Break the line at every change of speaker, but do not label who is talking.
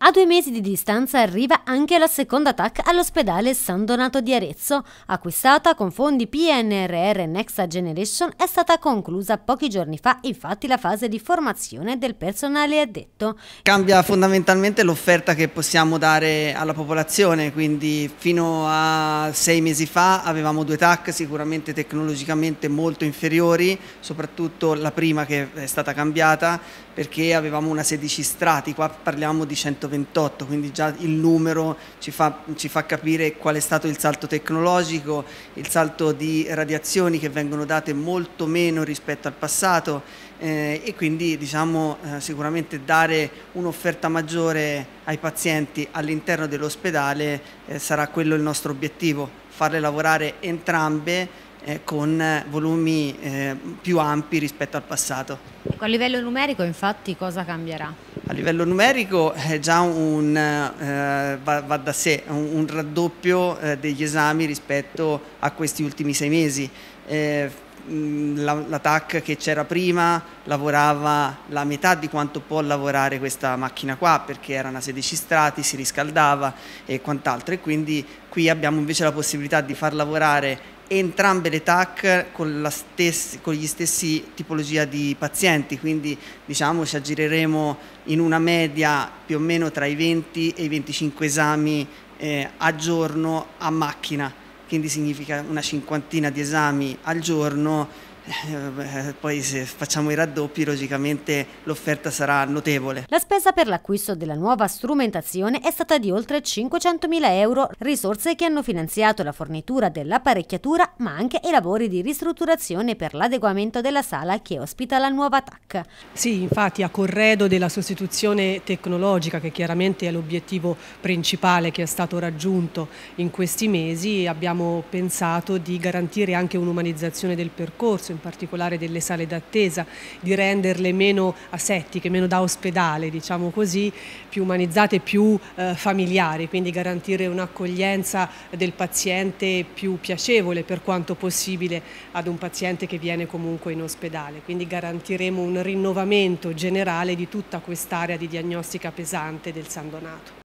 A due mesi di distanza arriva anche la seconda TAC all'ospedale San Donato di Arezzo. Acquistata con fondi PNRR Next Generation è stata conclusa pochi giorni fa infatti la fase di formazione del personale addetto.
Cambia fondamentalmente l'offerta che possiamo dare alla popolazione, quindi fino a sei mesi fa avevamo due TAC sicuramente tecnologicamente molto inferiori, soprattutto la prima che è stata cambiata perché avevamo una 16 strati, qua parliamo di 100 1928, quindi già il numero ci fa, ci fa, capire qual è stato il salto tecnologico, il salto di radiazioni che vengono date molto meno rispetto al passato eh, e quindi diciamo, eh, sicuramente dare un'offerta maggiore ai pazienti all'interno dell'ospedale eh, sarà quello il nostro obiettivo, farle lavorare entrambe eh, con eh, volumi eh, più ampi rispetto al passato.
Ecco, a livello numerico infatti cosa cambierà?
A livello numerico è eh, già un, eh, va, va, da sé, un, un raddoppio eh, degli esami rispetto a questi ultimi sei mesi. la, la TAC che c'era prima lavorava la metà di quanto può lavorare questa macchina qua perché erano a 16 strati, si riscaldava e quant'altro e quindi qui abbiamo invece la possibilità di far lavorare entrambe le TAC con, la stessa, con gli stessi tipologia di pazienti, quindi diciamo ci aggireremo in una media più o meno tra i 20 e i 25 esami eh, a giorno a macchina, quindi significa una cinquantina di esami al giorno eh, eh, poi se facciamo i raddoppi logicamente l'offerta sarà notevole.
La spesa per l'acquisto della nuova strumentazione è stata di oltre 500.000 euro, risorse che hanno finanziato la fornitura dell'apparecchiatura ma anche i lavori di ristrutturazione per l'adeguamento della sala che ospita la nuova TAC. Sì, infatti a corredo della sostituzione tecnologica che
chiaramente è l'obiettivo principale che è stato raggiunto in questi mesi abbiamo pensato di garantire anche un'umanizzazione del percorso in particolare delle sale d'attesa, di renderle meno asettiche, meno da ospedale, diciamo così, più umanizzate, più eh, familiari, quindi garantire un'accoglienza del paziente più piacevole per quanto possibile ad un paziente che viene comunque in ospedale. Quindi garantiremo un rinnovamento generale di tutta quest'area di diagnostica pesante del San Donato.